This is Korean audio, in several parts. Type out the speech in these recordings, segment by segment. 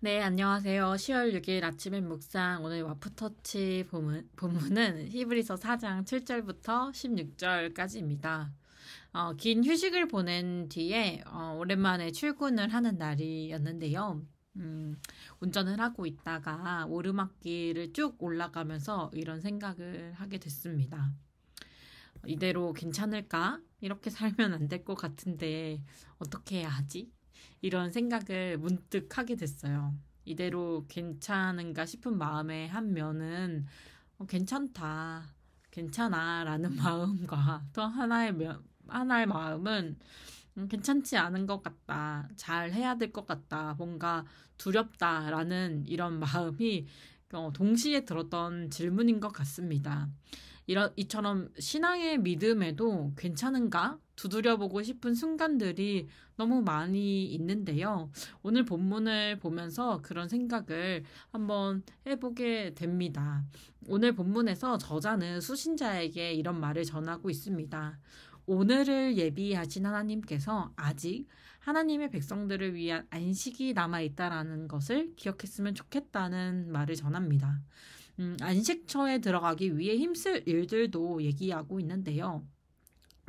네, 안녕하세요. 10월 6일 아침엔 묵상. 오늘 와프터치 본문, 본문은 히브리서 4장 7절부터 16절까지입니다. 어, 긴 휴식을 보낸 뒤에 어, 오랜만에 출근을 하는 날이었는데요. 음, 운전을 하고 있다가 오르막길을 쭉 올라가면서 이런 생각을 하게 됐습니다. 이대로 괜찮을까? 이렇게 살면 안 될 것 같은데 어떻게 해야 하지? 이런 생각을 문득 하게 됐어요. 이대로 괜찮은가 싶은 마음의한 면은 어, 괜찮다, 괜찮아라는 마음과 또 하나의 면, 하나의 마음은 음, 괜찮지 않은 것 같다, 잘 해야 될 것 같다, 뭔가 두렵다라는 이런 마음이 어, 동시에 들었던 질문인 것 같습니다. 이런 이처럼 신앙의 믿음에도 괜찮은가 두드려보고 싶은 순간들이 너무 많이 있는데요. 오늘 본문을 보면서 그런 생각을 한번 해보게 됩니다. 오늘 본문에서 저자는 수신자에게 이런 말을 전하고 있습니다. 오늘을 예비하신 하나님께서 아직 하나님의 백성들을 위한 안식이 남아 있다라는 것을 기억했으면 좋겠다는 말을 전합니다. 음, 안식처에 들어가기 위해 힘쓸 일들도 얘기하고 있는데요.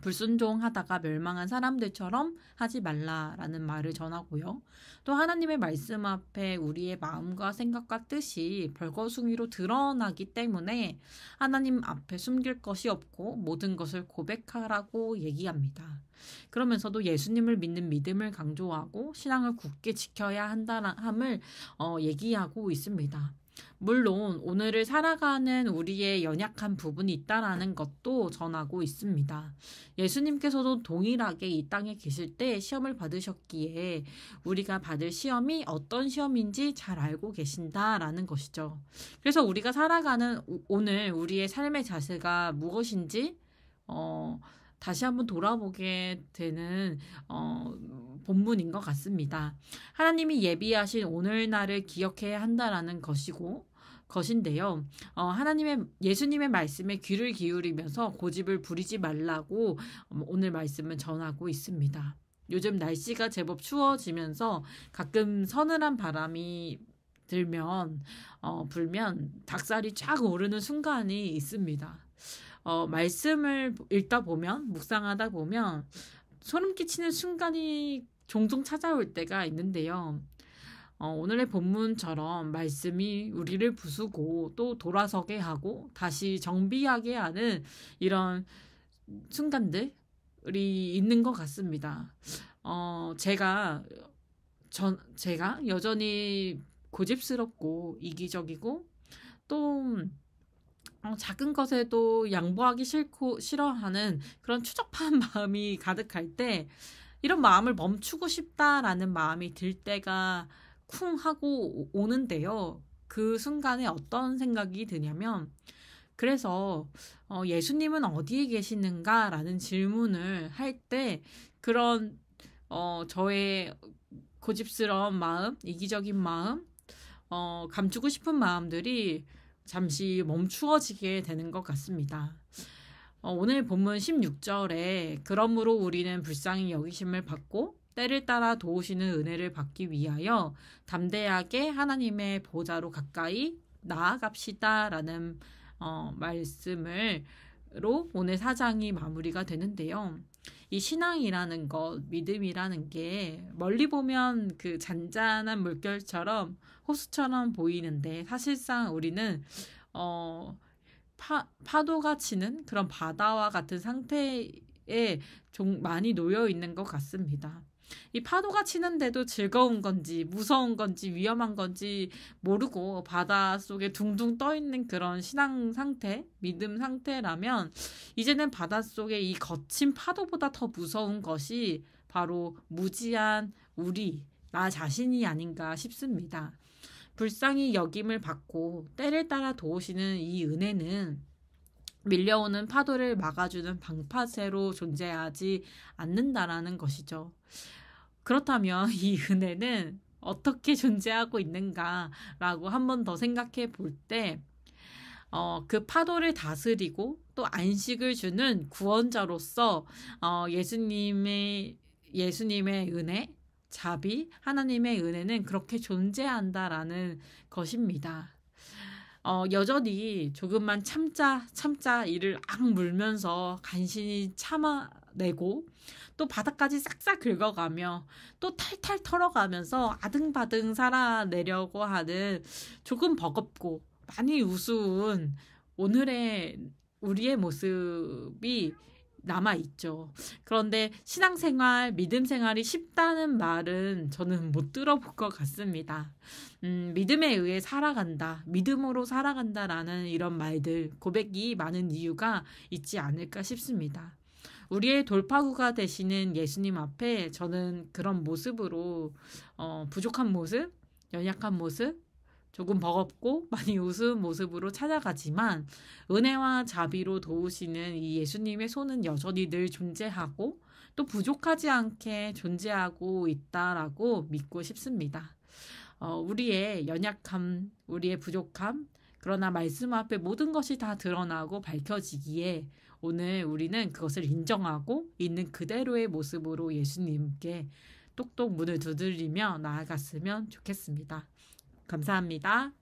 불순종하다가 멸망한 사람들처럼 하지 말라라는 말을 전하고요. 또 하나님의 말씀 앞에 우리의 마음과 생각과 뜻이 별거숭이로 드러나기 때문에 하나님 앞에 숨길 것이 없고 모든 것을 고백하라고 얘기합니다. 그러면서도 예수님을 믿는 믿음을 강조하고 신앙을 굳게 지켜야 한다함을 어, 얘기하고 있습니다. 물론 오늘을 살아가는 우리의 연약한 부분이 있다라는 것도 전하고 있습니다. 예수님께서도 동일하게 이 땅에 계실 때 시험을 받으셨기에 우리가 받을 시험이 어떤 시험인지 잘 알고 계신다라는 것이죠. 그래서 우리가 살아가는 오늘 우리의 삶의 자세가 무엇인지 어, 다시 한번 돌아보게 되는 어, 본문인 것 같습니다. 하나님이 예비하신 오늘날을 기억해야 한다라는 것이고 것인데요. 어, 하나님의 예수님의 말씀에 귀를 기울이면서 고집을 부리지 말라고 음, 오늘 말씀을 전하고 있습니다. 요즘 날씨가 제법 추워지면서 가끔 서늘한 바람이 들면 어, 불면 닭살이 쫙 오르는 순간이 있습니다. 어, 말씀을 읽다 보면 묵상하다 보면 소름 끼치는 순간이 종종 찾아올 때가 있는데요. 어, 오늘의 본문처럼 말씀이 우리를 부수고 또 돌아서게 하고 다시 정비하게 하는 이런 순간들이 있는 것 같습니다. 어, 제가 전 제가 여전히 고집스럽고 이기적이고 또 어, 작은 것에도 양보하기 싫고 싫어하는 그런 추적한 마음이 가득할 때 이런 마음을 멈추고 싶다라는 마음이 들 때가 쿵 하고 오는데요. 그 순간에 어떤 생각이 드냐면, 그래서 어, 예수님은 어디에 계시는가라는 질문을 할 때 그런 어, 저의 고집스러운 마음, 이기적인 마음, 어, 감추고 싶은 마음들이 잠시 멈추어지게 되는 것 같습니다. 어, 오늘 본문 16절에 그러므로 우리는 불쌍히 여기심을 받고 때를 따라 도우시는 은혜를 받기 위하여 담대하게 하나님의 보좌로 가까이 나아갑시다라는 어, 말씀을로 오늘 사장이 마무리가 되는데요. 이 신앙이라는 것, 믿음이라는 게 멀리 보면 그 잔잔한 물결처럼 호수처럼 보이는데 사실상 우리는 어 파, 파도가 치는 그런 바다와 같은 상태에 종, 많이 놓여 있는 것 같습니다. 이 파도가 치는데도 즐거운 건지 무서운 건지 위험한 건지 모르고 바다 속에 둥둥 떠 있는 그런 신앙 상태, 믿음 상태라면 이제는 바다 속에 이 거친 파도보다 더 무서운 것이 바로 무지한 우리, 나 자신이 아닌가 싶습니다. 불쌍히 여김을 받고 때를 따라 도우시는 이 은혜는 밀려오는 파도를 막아주는 방파제로 존재하지 않는다라는 것이죠. 그렇다면 이 은혜는 어떻게 존재하고 있는가라고 한번 더 생각해 볼 때, 어, 그 파도를 다스리고 또 안식을 주는 구원자로서, 어, 예수님의, 예수님의 은혜, 자비, 하나님의 은혜는 그렇게 존재한다라는 것입니다. 어, 여전히 조금만 참자 참자 이를 악물면서 간신히 참아내고 또 바닥까지 싹싹 긁어가며 또 탈탈 털어가면서 아등바등 살아내려고 하는 조금 버겁고 많이 우스운 오늘의 우리의 모습이 남아 있죠. 그런데 신앙생활, 믿음생활이 쉽다는 말은 저는 못 들어볼 것 같습니다. 음, 믿음에 의해 살아간다, 믿음으로 살아간다라는 이런 말들, 고백이 많은 이유가 있지 않을까 싶습니다. 우리의 돌파구가 되시는 예수님 앞에 저는 그런 모습으로 어, 부족한 모습, 연약한 모습, 조금 버겁고 많이 웃은 모습으로 찾아가지만 은혜와 자비로 도우시는 이 예수님의 손은 여전히 늘 존재하고 또 부족하지 않게 존재하고 있다라고 믿고 싶습니다. 어, 우리의 연약함, 우리의 부족함, 그러나 말씀 앞에 모든 것이 다 드러나고 밝혀지기에 오늘 우리는 그것을 인정하고 있는 그대로의 모습으로 예수님께 똑똑 문을 두드리며 나아갔으면 좋겠습니다. 감사합니다.